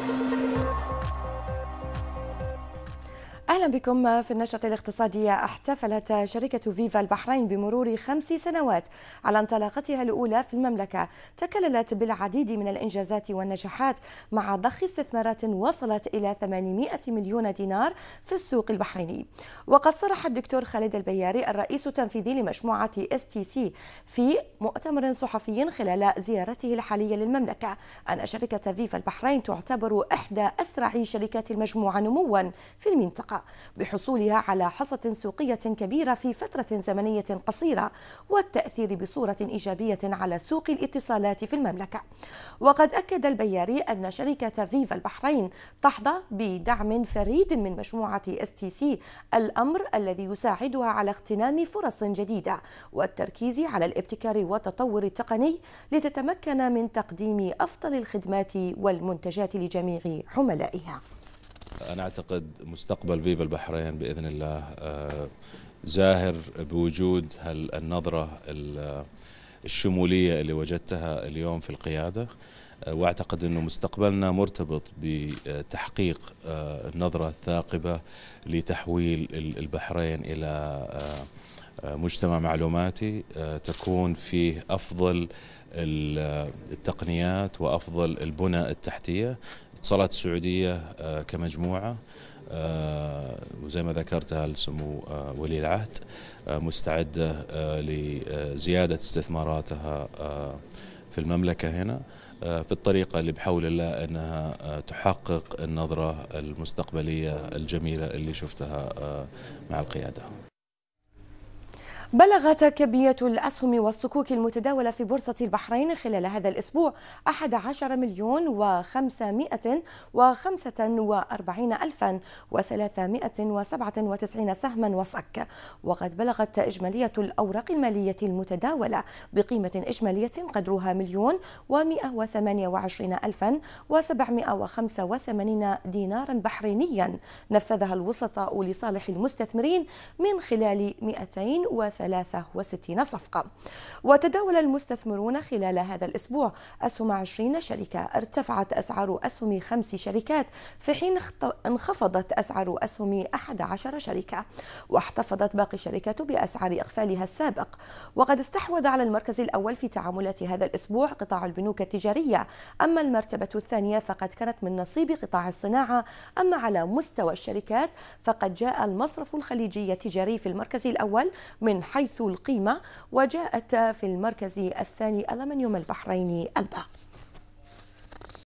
Música أهلا بكم في النشرة الاقتصادية احتفلت شركة فيفا البحرين بمرور خمس سنوات على انطلاقتها الأولى في المملكة تكللت بالعديد من الإنجازات والنجاحات مع ضخ استثمارات وصلت إلى 800 مليون دينار في السوق البحريني وقد صرح الدكتور خالد البياري الرئيس التنفيذي لمجموعة اس تي سي في مؤتمر صحفي خلال زيارته الحالية للمملكة أن شركة فيفا البحرين تعتبر إحدى أسرع شركات المجموعة نموا في المنطقة بحصولها على حصة سوقية كبيرة في فترة زمنية قصيرة والتأثير بصورة إيجابية على سوق الاتصالات في المملكة وقد أكد البياري أن شركة فيفا البحرين تحظى بدعم فريد من مجموعة اس تي سي الأمر الذي يساعدها على اغتنام فرص جديدة والتركيز على الابتكار والتطور التقني لتتمكن من تقديم أفضل الخدمات والمنتجات لجميع عملائها أنا أعتقد مستقبل فيفا البحرين بإذن الله آه، زاهر بوجود النظره الشمولية اللي وجدتها اليوم في القيادة آه، واعتقد انه مستقبلنا مرتبط بتحقيق آه، النظره الثاقبه لتحويل البحرين الى مجتمع معلوماتي تكون فيه افضل التقنيات وافضل البنى التحتيه صلاة السعودية آه، كمجموعة آه، وزي ما ذكرتها لسمو آه، ولي العهد مستعدة لزيادة استثماراتها في المملكة هنا في الطريقة اللي بحول الله أنها تحقق النظرة المستقبلية الجميلة اللي شفتها مع القيادة بلغت كمية الأسهم والصكوك المتداولة في بورصة البحرين خلال هذا الأسبوع 11 مليون و545 ألفا و397 سهما وصك وقد بلغت إجمالية الأوراق المالية المتداولة بقيمة إجمالية قدرها مليون و128 ألفا و785 دينارا بحرينيا نفذها الوسطاء لصالح المستثمرين من خلال 230 163 صفقة وتداول المستثمرون خلال هذا الأسبوع أسهم 20 شركة ارتفعت أسعار أسهم خمس شركات في حين انخفضت أسعار أسهم 11 شركة واحتفظت باقي الشركات بأسعار إغفالها السابق وقد استحوذ على المركز الأول في تعاملات هذا الأسبوع قطاع البنوك التجارية أما المرتبة الثانية فقد كانت من نصيب قطاع الصناعة أما على مستوى الشركات فقد جاء المصرف الخليجي التجاري في المركز الأول من حيث القيمة وجاءت في المركز الثاني ألمنيوم البحريني ألبا